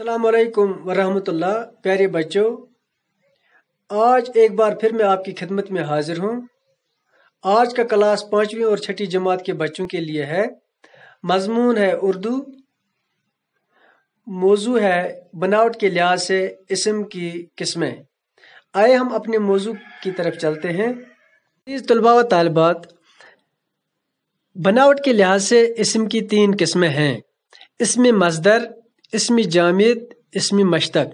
अल्लाम वरहमतुल्ला प्यारे बच्चों आज एक बार फिर मैं आपकी खिदमत में हाजिर हूँ आज का क्लास पाँचवीं और छठी जमात के बच्चों के लिए है मजमून है उर्दू मौजू है बनावट के लिहाज से इसम की किस्में आए हम अपने मौजू की तरफ चलते हैं तलबा व तलबात बनावट के लिहाज से इसम की तीन किस्में हैं इसमें मजदर इसम जामिद इसमें मशतक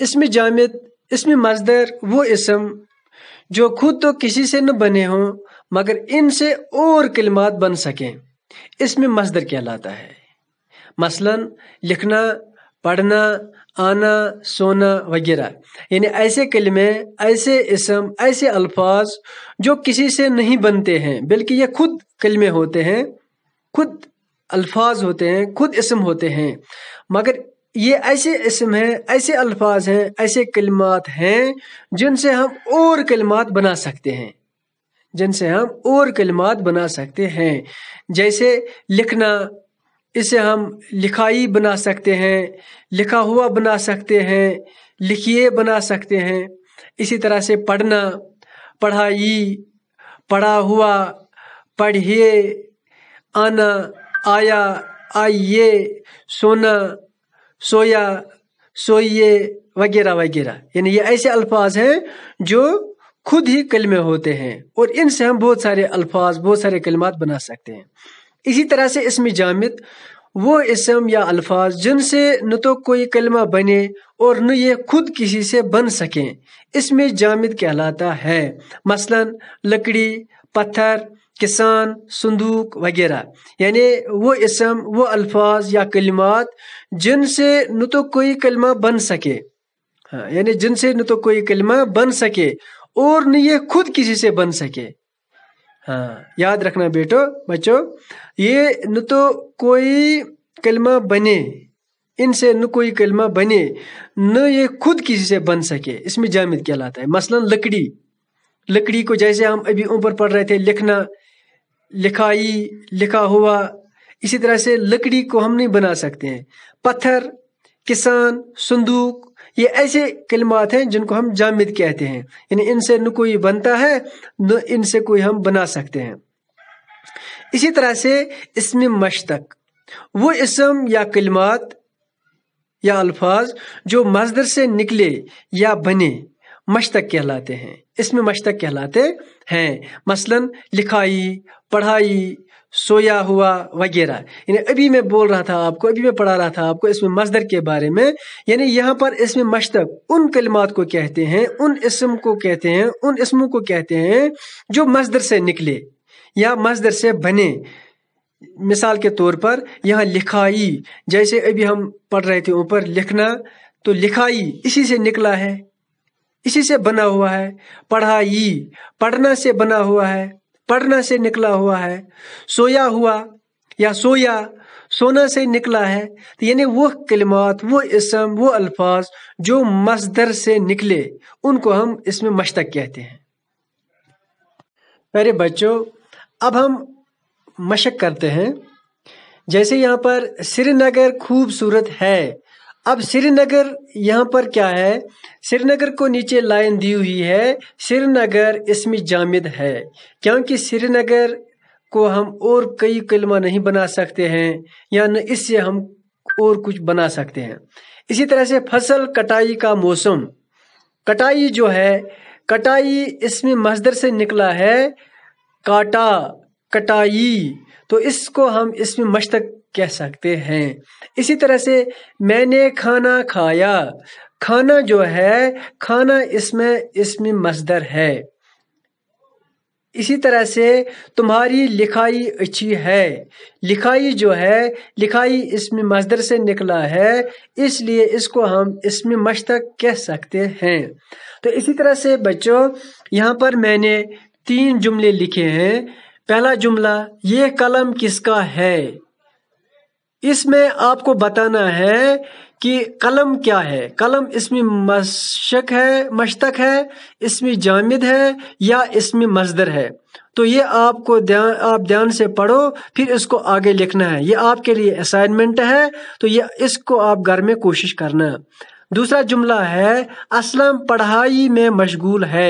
इसमें जामिद इसमें मजदर वो इसम जो खुद तो किसी से न बने हों मगर इनसे और कलमात बन सकें इसमें मजदर कहलाता है मसला लिखना पढ़ना आना सोना वगैरह यानी ऐसे कलमे ऐसे इसम ऐसे अल्फाज जो किसी से नहीं बनते हैं बल्कि ये खुद कलमे होते हैं खुद अल्फाज होते हैं खुद इसम होते हैं मगर ये ऐसे इसम हैं ऐसे अल्फाज हैं ऐसे कलमात हैं जिनसे हम और कलमात बना सकते हैं जिनसे हम और कलमात बना सकते हैं जैसे लिखना इसे हम लिखाई बना सकते हैं लिखा हुआ बना सकते हैं लिखिए बना सकते हैं इसी तरह से पढ़ना पढ़ाई पढ़ा हुआ पढ़िए आना आया आइए सोना सोया सोइए वगैरह वगैरह यानी ये ऐसे अल्फाज हैं जो खुद ही कलमे होते हैं और इनसे हम बहुत सारे अल्फाज बहुत सारे कलमात बना सकते हैं इसी तरह से इसमें जामित वो इसम या अल्फाज जिनसे न तो कोई कलमा बने और न ये खुद किसी से बन सकें इसमें जामित कहलाता है मसलन लकड़ी पत्थर किसान संदूक वगैरह यानि वो इसम वो अल्फाज या कलिमात जिनसे न तो कोई कलमा बन सके हाँ यानी जिनसे न तो कोई कलमा बन सके और न ये खुद किसी से बन सके हाँ याद रखना बेटो बच्चों ये न तो कोई कलमा बने इनसे न कोई कलमा बने न ये खुद किसी से बन सके इसमें जामिद कहलाता है मसलन लकड़ी लकड़ी को जैसे हम अभी ऊपर पढ़ रहे थे लिखना लिखाई लिखा हुआ इसी तरह से लकड़ी को हम नहीं बना सकते हैं पत्थर किसान संदूक ये ऐसे कलमात हैं जिनको हम जामिद कहते हैं यानी इनसे न कोई बनता है न इनसे कोई हम बना सकते हैं इसी तरह से इसमें मशतक वो इसम या कलमात या अल्फाज जो मजदर से निकले या बने मशतक कहलाते हैं इसमें मशतक कहलाते हैं मसलन लिखाई पढ़ाई सोया हुआ वगैरह यानी अभी मैं बोल रहा था आपको अभी मैं पढ़ा रहा था आपको इसमें मजदर के बारे में यानी यहाँ पर इसमें मशतक उन कलमात को कहते हैं उन इसम को कहते हैं उन इसमों को कहते हैं जो मजदर से निकले या मजदर से बने मिसाल के तौर पर यहाँ लिखाई जैसे अभी हम पढ़ रहे थे ऊपर लिखना तो लिखाई इसी से निकला है इसी से बना हुआ है पढ़ाई पढ़ना से बना हुआ है पढ़ना से निकला हुआ है सोया हुआ या सोया सोना से निकला है तो यानी वो कलमात वो इसम वो अल्फाज जो मजदर से निकले उनको हम इसमें मशतक कहते हैं अरे बच्चों अब हम मशक करते हैं जैसे यहाँ पर श्रीनगर खूबसूरत है अब श्रीनगर यहाँ पर क्या है श्रीनगर को नीचे लाइन दी हुई है श्रीनगर इसमें जामिद है क्योंकि श्रीनगर को हम और कई कलमा नहीं बना सकते हैं या न इससे हम और कुछ बना सकते हैं इसी तरह से फसल कटाई का मौसम कटाई जो है कटाई इसमें मजदर से निकला है काटा कटाई तो इसको हम इसमें मशतक कह सकते हैं इसी तरह से मैंने खाना खाया खाना जो है खाना इसमें इसमें मजदर है इसी तरह से तुम्हारी लिखाई अच्छी है लिखाई जो है लिखाई इसमें मजदर से निकला है इसलिए इसको हम इसमें मशतक कह सकते हैं तो इसी तरह से बच्चों यहाँ पर मैंने तीन जुमले लिखे हैं पहला जुमला ये कलम किसका है इसमें आपको बताना है कि कलम क्या है कलम इसमें मशक है मशतक है इसमें जामिद है या इसमें मजदर है तो ये आपको ध्यान आप ध्यान से पढ़ो फिर इसको आगे लिखना है ये आपके लिए असाइनमेंट है तो ये इसको आप घर में कोशिश करना दूसरा जुमला है असलम पढ़ाई में मशगूल है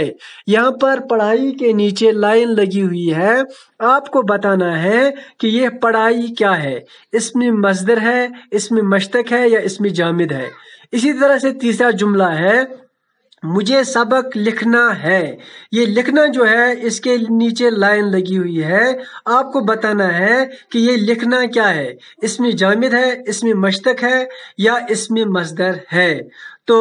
यहाँ पर पढ़ाई के नीचे लाइन लगी हुई है आपको बताना है कि यह पढ़ाई क्या है इसमें मजदर है इसमें मशतक है या इसमें जामिद है इसी तरह से तीसरा जुमला है मुझे सबक लिखना है ये लिखना जो है इसके नीचे लाइन लगी हुई है आपको बताना है कि ये लिखना क्या है इसमें जामिद है इसमें मशतक है या इसमें मजदर है तो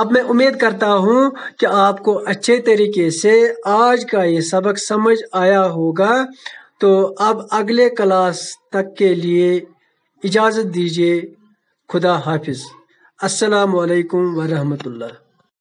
अब मैं उम्मीद करता हूँ कि आपको अच्छे तरीके से आज का ये सबक समझ आया होगा तो अब अगले क्लास तक के लिए इजाज़त दीजिए खुदा हाफिज़ असलकम वरहमतुल्ला